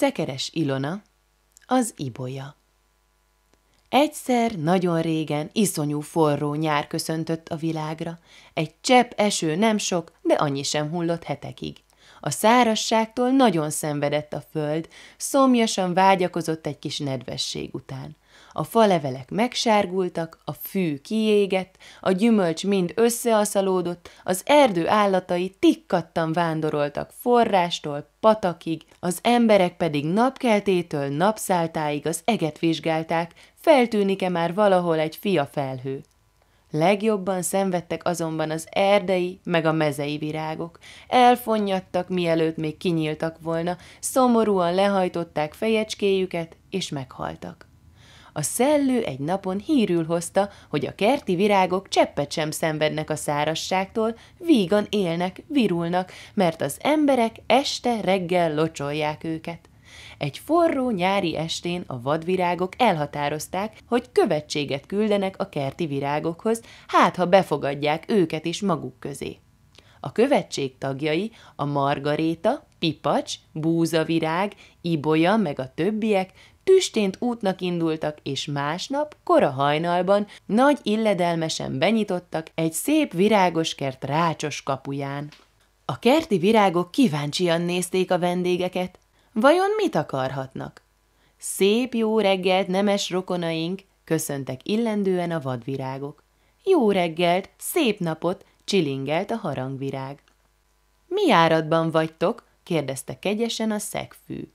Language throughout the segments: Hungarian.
Szekeres Ilona, az ibolya. Egyszer, nagyon régen, iszonyú forró nyár köszöntött a világra. Egy csepp eső nem sok, de annyi sem hullott hetekig. A szárasságtól nagyon szenvedett a föld, szomjasan vágyakozott egy kis nedvesség után. A levelek megsárgultak, a fű kiégett, a gyümölcs mind összeaszalódott, az erdő állatai tikkattan vándoroltak forrástól patakig, az emberek pedig napkeltétől napszáltáig az eget vizsgálták, feltűnik-e már valahol egy fia felhő. Legjobban szenvedtek azonban az erdei meg a mezei virágok. Elfonnyadtak, mielőtt még kinyíltak volna, szomorúan lehajtották fejecskéjüket, és meghaltak. A szellő egy napon hírül hozta, hogy a kerti virágok cseppet sem szenvednek a szárasságtól, vígan élnek, virulnak, mert az emberek este reggel locsolják őket. Egy forró nyári estén a vadvirágok elhatározták, hogy követséget küldenek a kerti virágokhoz, hát ha befogadják őket is maguk közé. A követség tagjai a margaréta, pipacs, búzavirág, ibolya meg a többiek tüstént útnak indultak, és másnap, kora hajnalban, nagy illedelmesen benyitottak egy szép virágos kert rácsos kapuján. A kerti virágok kíváncsian nézték a vendégeket, Vajon mit akarhatnak? Szép jó reggelt, nemes rokonaink, köszöntek illendően a vadvirágok. Jó reggelt, szép napot, csilingelt a harangvirág. Mi áradban vagytok? kérdezte kegyesen a szegfű.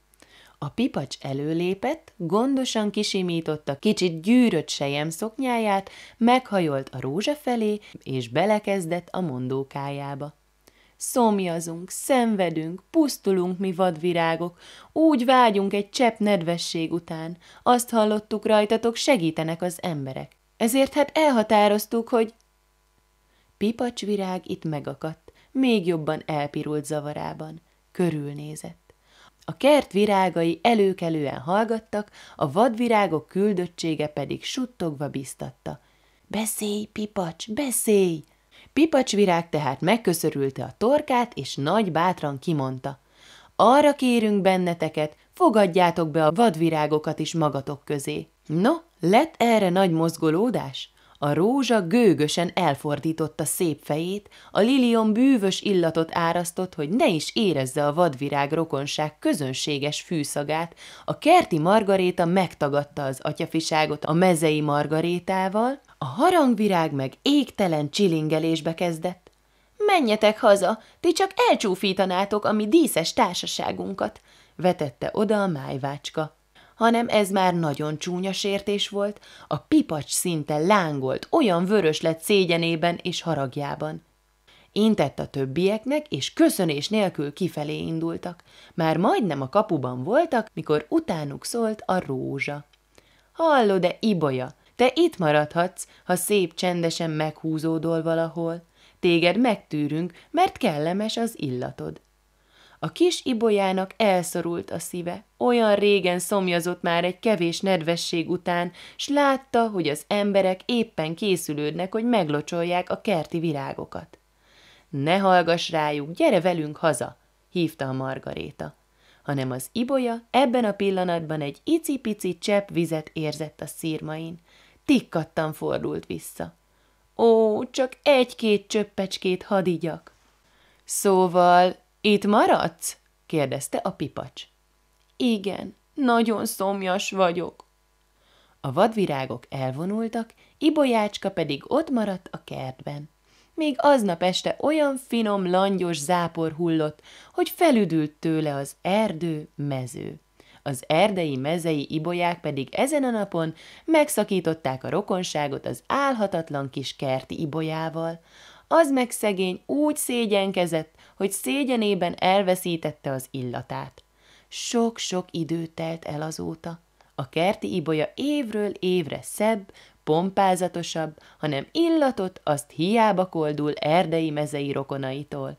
A pipacs előlépett, gondosan kisimította kicsit gyűrött sejem szoknyáját, meghajolt a rózsa felé, és belekezdett a mondókájába. Szomjazunk, szenvedünk, pusztulunk mi vadvirágok, úgy vágyunk egy csepp nedvesség után. Azt hallottuk rajtatok, segítenek az emberek. Ezért hát elhatároztuk, hogy... Pipacsvirág itt megakadt, még jobban elpirult zavarában. Körülnézett. A kert virágai előkelően hallgattak, a vadvirágok küldöttsége pedig suttogva biztatta. Beszélj, Pipacs, beszélj! Pipacsvirág tehát megköszörülte a torkát, és nagy bátran kimondta. Arra kérünk benneteket, fogadjátok be a vadvirágokat is magatok közé. No, lett erre nagy mozgolódás? A rózsa gőgösen elfordította szép fejét, a lilion bűvös illatot árasztott, hogy ne is érezze a vadvirág rokonság közönséges fűszagát, a kerti margaréta megtagadta az atyafiságot a mezei margarétával, a harangvirág meg égtelen csilingelésbe kezdett. Menjetek haza, ti csak elcsúfítanátok a mi díszes társaságunkat, vetette oda a májvácska. Hanem ez már nagyon csúnya sértés volt, a pipacs szinte lángolt, olyan vörös lett szégyenében és haragjában. Intett a többieknek, és köszönés nélkül kifelé indultak. Már majdnem a kapuban voltak, mikor utánuk szólt a rózsa. Hallod-e, Ibolya? Te itt maradhatsz, ha szép csendesen meghúzódol valahol. Téged megtűrünk, mert kellemes az illatod. A kis ibolyának elszorult a szíve, olyan régen szomjazott már egy kevés nedvesség után, s látta, hogy az emberek éppen készülődnek, hogy meglocsolják a kerti virágokat. Ne hallgass rájuk, gyere velünk haza, hívta a Margaréta. Hanem az ibolya ebben a pillanatban egy icipici csepp vizet érzett a szírmain, tikkattan fordult vissza. Ó, csak egy-két csöppecskét hadigyak. Szóval itt maradsz? kérdezte a pipacs. Igen, nagyon szomjas vagyok. A vadvirágok elvonultak, Ibolyácska pedig ott maradt a kertben. Még aznap este olyan finom, langyos zápor hullott, hogy felüdült tőle az erdő, mező az erdei mezei ibolyák pedig ezen a napon megszakították a rokonságot az álhatatlan kis kerti ibolyával. Az meg szegény úgy szégyenkezett, hogy szégyenében elveszítette az illatát. Sok-sok idő telt el azóta. A kerti ibolya évről évre szebb, pompázatosabb, hanem illatot azt hiába koldul erdei mezei rokonaitól.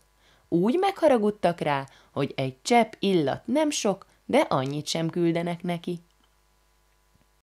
Úgy megharagudtak rá, hogy egy csepp illat nem sok, de annyit sem küldenek neki.